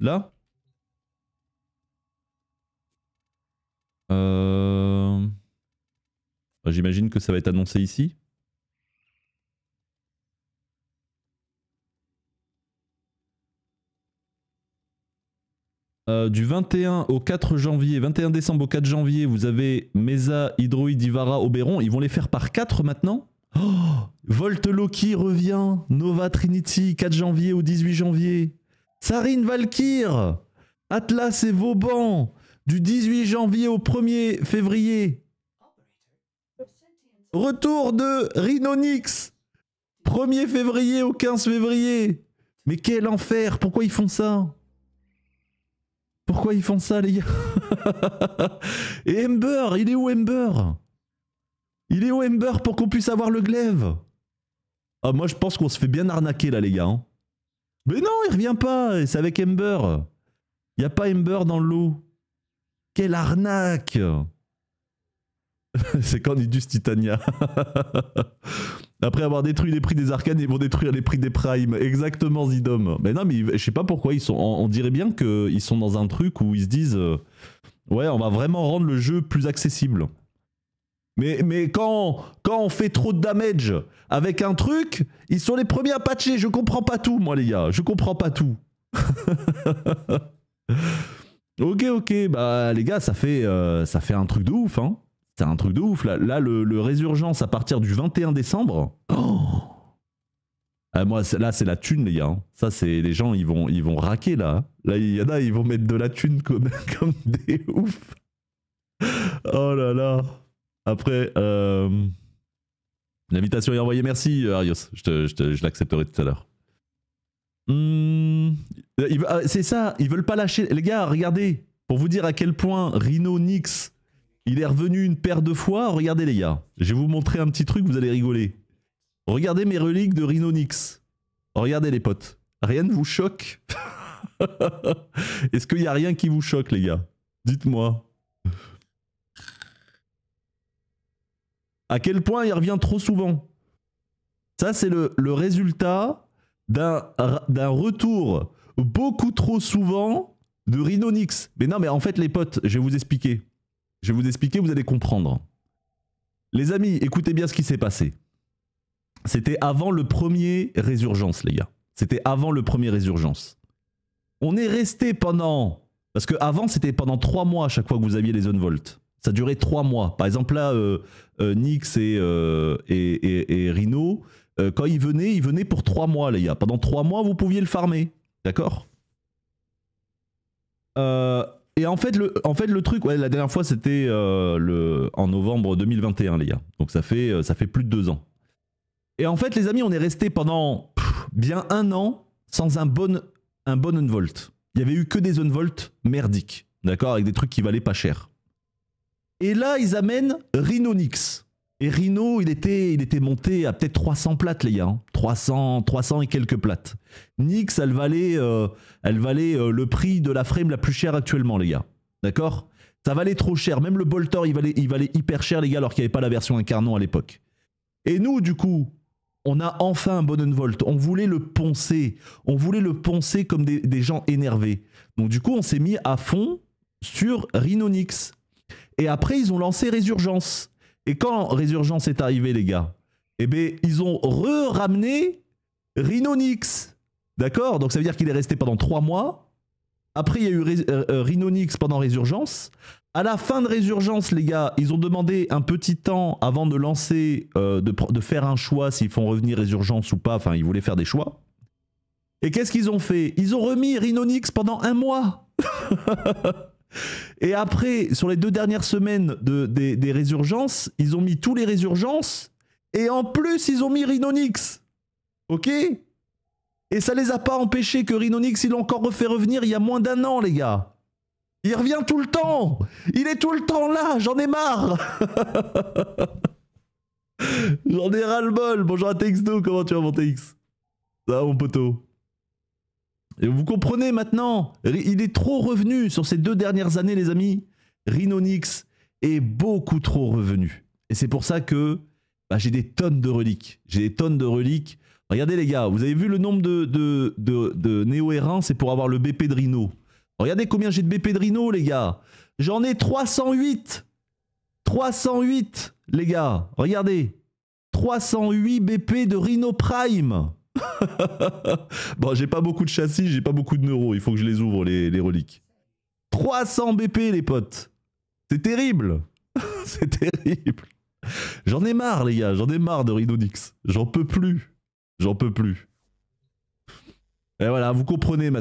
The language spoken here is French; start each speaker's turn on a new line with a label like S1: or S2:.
S1: là euh, bah, J'imagine que ça va être annoncé ici. Euh, du 21 au 4 janvier, 21 décembre au 4 janvier, vous avez Mesa, Hydroïde, Ivara, Oberon. Ils vont les faire par 4 maintenant oh, Volt Loki revient, Nova Trinity, 4 janvier au 18 janvier. Sarine Valkyr, Atlas et Vauban, du 18 janvier au 1er février. Retour de Rhinonix, 1er février au 15 février. Mais quel enfer, pourquoi ils font ça Pourquoi ils font ça les gars Et Ember, il est où Ember Il est où Ember pour qu'on puisse avoir le glaive Ah moi je pense qu'on se fait bien arnaquer là les gars. Hein. Mais non, il revient pas, c'est avec Ember. Il n'y a pas Ember dans l'eau. Quelle arnaque C'est Candidus Titania. Après avoir détruit les prix des arcanes, ils vont détruire les prix des primes. Exactement, Zidom. Mais non, mais je sais pas pourquoi ils sont. On, dirait bien qu'ils sont dans un truc où ils se disent euh, Ouais, on va vraiment rendre le jeu plus accessible. Mais, mais quand, quand on fait trop de damage avec un truc, ils sont les premiers à patcher. Je comprends pas tout, moi, les gars. Je comprends pas tout. ok, ok. Bah, les gars, ça fait, euh, ça fait un truc de ouf. Hein. C'est un truc de ouf. Là, là le, résurgence à partir du 21 décembre. Ah, moi, là, c'est la thune, les gars. Hein. Ça, c'est les gens, ils vont, ils vont raquer, là. Là, il y en a, ils vont mettre de la thune comme, comme des ouf. Oh là là. Après, euh, l'invitation est envoyée. Merci, euh, Arios. Je, l'accepterai tout à l'heure. Hmm. Ah, c'est ça, ils veulent pas lâcher. Les gars, regardez. Pour vous dire à quel point Rhino Nix, il est revenu une paire de fois. Regardez, les gars. Je vais vous montrer un petit truc, vous allez rigoler. Regardez mes reliques de Rhino Nix. Regardez, les potes. Rien ne vous choque Est-ce qu'il n'y a rien qui vous choque, les gars Dites-moi. à quel point il revient trop souvent. Ça, c'est le, résultat d'un retour beaucoup trop souvent de Rhinonix. Mais non, mais en fait, les potes, je vais vous expliquer. Je vais vous expliquer, vous allez comprendre. Les amis, écoutez bien ce qui s'est passé. C'était avant le premier résurgence, les gars. C'était avant le premier résurgence. On est resté pendant... Parce que avant c'était pendant trois mois à chaque fois que vous aviez les zones volt. Ça durait trois mois. Par exemple, là, euh, euh Nix et, euh, et, et, euh, quand ils venaient, ils venaient pour trois mois, les gars. Pendant trois mois, vous pouviez le farmer. D'accord euh, Et en fait, le, en fait, le truc, ouais, la dernière fois, c'était en novembre 2021, les gars. Donc ça fait, ça fait plus de deux ans. Et en fait, les amis, on est resté pendant bien un an sans un bon, un bonne Unvolt. Il n'y avait eu que des unvolts merdiques, d'accord Avec des trucs qui valaient pas cher. Et là, ils amènent Nix. Et Rhino, il était, il était monté à peut-être 300 plates, les gars. 300, hein. 300 et quelques plates. Nix, elle valait, euh, elle valait euh, le prix de la frame la plus chère actuellement, les gars. D'accord Ça valait trop cher. Même le Boltor, il valait, il valait hyper cher, les gars, alors qu'il n'y avait pas la version incarnant à l'époque. Et nous, du coup, on a enfin un Bonenvolt. On voulait le poncer. On voulait le poncer comme des, des gens énervés. Donc, du coup, on s'est mis à fond sur Rhinonix. Et après, ils ont lancé Résurgence. Et quand Résurgence est arrivé, les gars, eh bien, ils ont re-ramené Rhinonix. D'accord Donc ça veut dire qu'il est resté pendant trois mois. Après, il y a eu euh, euh, Rhinonix pendant Résurgence. À la fin de Résurgence, les gars, ils ont demandé un petit temps avant de lancer, euh, de, faire un choix s'ils font revenir Résurgence ou pas. Enfin, ils voulaient faire des choix. Et qu'est-ce qu'ils ont fait Ils ont remis Rhinonix pendant un mois. Et après, sur les deux dernières semaines de, des, résurgences, ils ont mis tous les résurgences. Et en plus, ils ont mis Rhinonix. Ok Et ça les a pas empêchés que Rhinonix, il l'ont encore refait revenir il y a moins d'un an, les gars. Il revient tout le temps. Il est tout le temps là. J'en ai marre. J'en ai ras le bol. Bonjour à Texto. Comment tu vas, mon Tx Ça va, mon poteau vous comprenez maintenant, il est trop revenu sur ces deux dernières années, les amis. Nix est beaucoup trop revenu. Et c'est pour ça que bah, j'ai des tonnes de reliques. J'ai des tonnes de reliques. Regardez les gars, vous avez vu le nombre de, de, de, néo c'est pour avoir le BP de Rhino. Regardez combien j'ai de BP de Rhino, les gars. J'en ai 308. 308, les gars. Regardez. 308 BP de Rhino Prime. bon, j'ai pas beaucoup de châssis, j'ai pas beaucoup de neuros. Il faut que je les ouvre, les, reliques. 300 BP, les potes. C'est terrible. C'est terrible. J'en ai marre, les gars. J'en ai marre de rhino J'en peux plus. J'en peux plus. Et voilà, vous comprenez